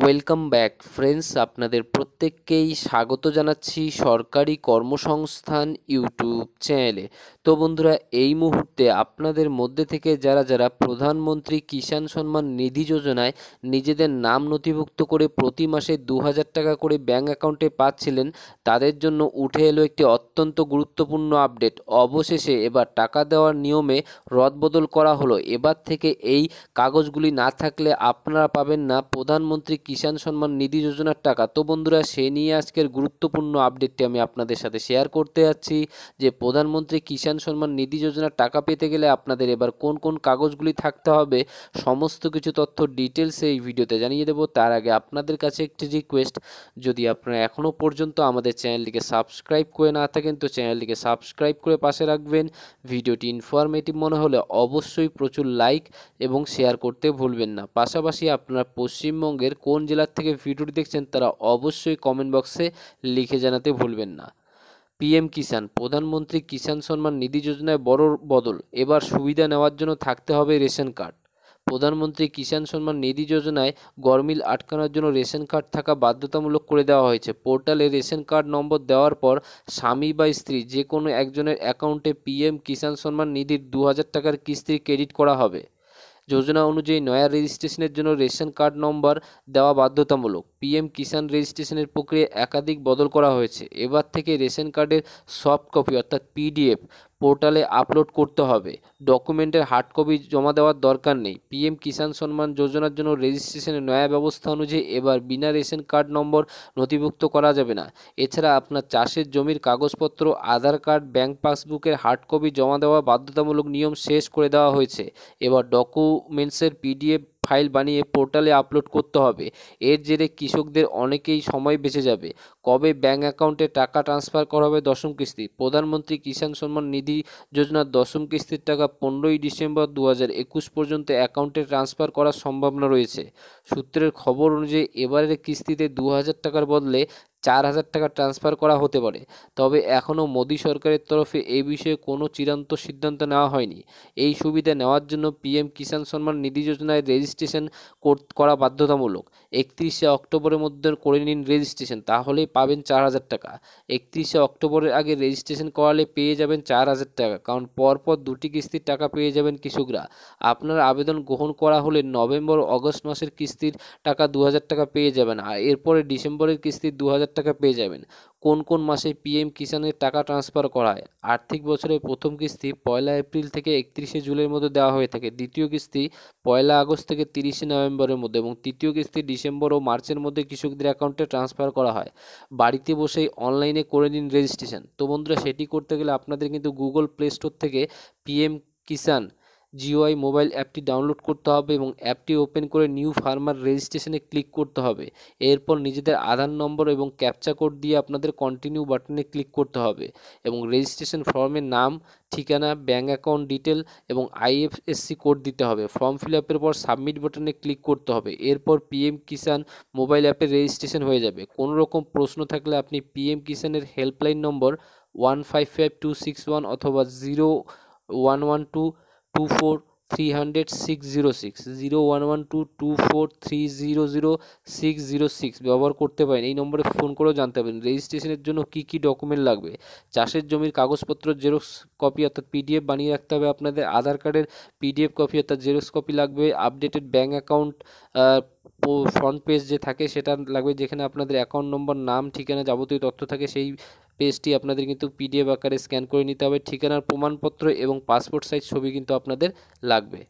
welcome back friends আপনাদের প্রত্যেককেই স্বাগত জানাচ্ছি সরকারি কর্মসংস্থান ইউটিউব চ্যানেলে তো বন্ধুরা এই মুহূর্তে আপনাদের মধ্যে থেকে যারা যারা প্রধানমন্ত্রী কিষাণ সম্মান নিধি যোজনায় নিজেদের নাম নথিভুক্ত করে প্রতি মাসে দু টাকা করে ব্যাঙ্ক অ্যাকাউন্টে পাচ্ছিলেন তাদের জন্য উঠে এলো একটি অত্যন্ত গুরুত্বপূর্ণ আপডেট অবশেষে এবার টাকা দেওয়ার নিয়মে রদবদল করা হলো এবার থেকে এই কাগজগুলি না থাকলে আপনারা পাবেন না প্রধানমন্ত্রী কিষাণ সম্মান নিধি যোজনার টাকা তো বন্ধুরা সে নিয়ে আজকের গুরুত্বপূর্ণ আপডেটটি আমি আপনাদের সাথে শেয়ার করতে যাচ্ছি যে প্রধানমন্ত্রী কিষাণ সম্মান নিধি যোজনার টাকা পেতে গেলে আপনাদের এবার কোন কোন কাগজগুলি থাকতে হবে সমস্ত কিছু তথ্য ডিটেলসে এই ভিডিওতে জানিয়ে দেবো তার আগে আপনাদের কাছে একটি রিকোয়েস্ট যদি আপনারা এখনও পর্যন্ত আমাদের চ্যানেলটিকে সাবস্ক্রাইব করে না থাকেন তো চ্যানেলটিকে সাবস্ক্রাইব করে পাশে রাখবেন ভিডিওটি ইনফরমেটিভ মনে হলে অবশ্যই প্রচুর লাইক এবং শেয়ার করতে ভুলবেন না পাশাপাশি আপনারা পশ্চিমবঙ্গের কোন কোন জেলার থেকে ভিডিওটি দেখছেন তারা অবশ্যই কমেন্ট বক্সে লিখে জানাতে ভুলবেন না পিএম কিষাণ প্রধানমন্ত্রী কিষাণ সম্মান নিধি যোজনায় বড় বদল এবার সুবিধা নেওয়ার জন্য থাকতে হবে রেশন কার্ড প্রধানমন্ত্রী কিষাণ সম্মান নিধি যোজনায় গরমিল আটকানোর জন্য রেশন কার্ড থাকা বাধ্যতামূলক করে দেওয়া হয়েছে পোর্টালে রেশন কার্ড নম্বর দেওয়ার পর স্বামী বা স্ত্রী যে কোনো একজনের অ্যাকাউন্টে পিএম কিষাণ সম্মান নিধির দু টাকার কিস্তি ক্রেডিট করা হবে যোজনা অনুযায়ী নয়া রেজিস্ট্রেশনের জন্য রেশন কার্ড নম্বর দেওয়া বাধ্যতামূলক পিএম কিষাণ রেজিস্ট্রেশনের প্রক্রিয়া একাধিক বদল করা হয়েছে এবার থেকে রেশন কার্ডের সফট কপি অর্থাৎ পিডিএফ পোর্টালে আপলোড করতে হবে ডকুমেন্টের হার্ড কপি জমা দেওয়ার দরকার নেই পিএম কিষাণ সম্মান যোজনার জন্য রেজিস্ট্রেশনের নয়া ব্যবস্থা অনুযায়ী এবার বিনা রেশন কার্ড নম্বর নথিভুক্ত করা যাবে না এছাড়া আপনার চাষের জমির কাগজপত্র আধার কার্ড ব্যাংক পাসবুকের হার্ড কপি জমা দেওয়া বাধ্যতামূলক নিয়ম শেষ করে দেওয়া হয়েছে এবার ডকুমেন্টসের পিডিএফ ফাইল বানিয়ে পোর্টালে আপলোড করতে হবে এর জেরে কৃষকদের অনেকেই সময় বেঁচে যাবে কবে ব্যাঙ্ক অ্যাকাউন্টে টাকা ট্রান্সফার করা হবে দশম কিস্তি প্রধানমন্ত্রী কিষাণ সম্মান নিধি যোজনার দশম কিস্তির টাকা পনেরোই ডিসেম্বর দু পর্যন্ত অ্যাকাউন্টে ট্রান্সফার করার সম্ভাবনা রয়েছে সূত্রের খবর অনুযায়ী এবারের কিস্তিতে দু টাকার বদলে চার হাজার টাকা ট্রান্সফার করা হতে পারে তবে এখনও মোদী সরকারের তরফে এ বিষয়ে কোনো চিরান্ত সিদ্ধান্ত নেওয়া হয়নি এই সুবিধা নেওয়ার জন্য পিএম কিষাণ সম্মান নিধি যোজনায় রেজিস্ট্রেশন করা বাধ্যতামূলক একত্রিশে অক্টোবরের মধ্যে করে নিন রেজিস্ট্রেশন তাহলেই পাবেন চার হাজার টাকা একত্রিশে অক্টোবরের আগে রেজিস্ট্রেশন করালে পেয়ে যাবেন চার হাজার টাকা কারণ পরপর দুটি কিস্তির টাকা পেয়ে যাবেন কৃষকরা আপনার আবেদন গ্রহণ করা হলে নভেম্বর অগস্ট মাসের কিস্তির টাকা দু টাকা পেয়ে যাবেন আর এরপরে ডিসেম্বরের কিস্তি দু হাজার টাকা পেয়ে যাবেন কোন কোন মাসে পিএম কিষানের টাকা ট্রান্সফার করা হয় আর্থিক বছরের প্রথম কিস্তি পয়লা এপ্রিল থেকে একত্রিশে জুলাইয়ের মধ্যে দেওয়া হয়ে থাকে দ্বিতীয় কিস্তি পয়লা আগস্ট থেকে তিরিশে নভেম্বরের মধ্যে এবং তৃতীয় কিস্তি ডিসেম্বর ও মার্চের মধ্যে কৃষকদের অ্যাকাউন্টে ট্রান্সফার করা হয় বাড়িতে বসেই অনলাইনে করে নিন রেজিস্ট্রেশন তো বন্ধুরা সেটি করতে গেলে আপনাদের কিন্তু গুগল প্লে স্টোর থেকে পিএম কিষান জিওআই মোবাইল অ্যাপটি ডাউনলোড করতে হবে এবং অ্যাপটি ওপেন করে নিউ ফার্মার রেজিস্ট্রেশনে ক্লিক করতে হবে এরপর নিজেদের আধার নম্বর এবং ক্যাপচা কোড দিয়ে আপনাদের কন্টিনিউ বাটনে ক্লিক করতে হবে এবং রেজিস্ট্রেশন ফর্মের নাম ঠিকানা ব্যাঙ্ক অ্যাকাউন্ট ডিটেল এবং আইএফএসসি কোড দিতে হবে ফর্ম ফিল আপের পর সাবমিট বাটনে ক্লিক করতে হবে এরপর পিএম কিষান মোবাইল অ্যাপে রেজিস্ট্রেশন হয়ে যাবে কোনো রকম প্রশ্ন থাকলে আপনি পিএম কিষানের হেল্পলাইন নম্বর one five five two six one অথবা zero one one two two four three hundred six zero six zero one one two two four three zero zero six zero six ব্যবহার করতে পারেন এই নম্বরে phone করেও জানতে পারেন রেজিস্ট্রেশনের জন্য কি কি ডকুমেন্ট লাগবে চাষের জমির কাগজপত্র জেরক্স কপি অর্থাৎ পিডিএফ বানিয়ে রাখতে হবে আপনাদের আধার কার্ডের পিডিএফ কপি অর্থাৎ জেরক্স কপি লাগবে updated bank account front page যে থাকে সেটা লাগবে যেখানে আপনাদের অ্যাকাউন্ট নম্বর নাম ঠিকানা যাবতীয় তথ্য থাকে সেই পেজটি আপনাদের কিন্তু পিডিএফ আকারে স্ক্যান করে নিতে হবে ঠিকানার প্রমাণপত্র এবং পাসপোর্ট সাইজ ছবি কিন্তু আপনাদের লাগবে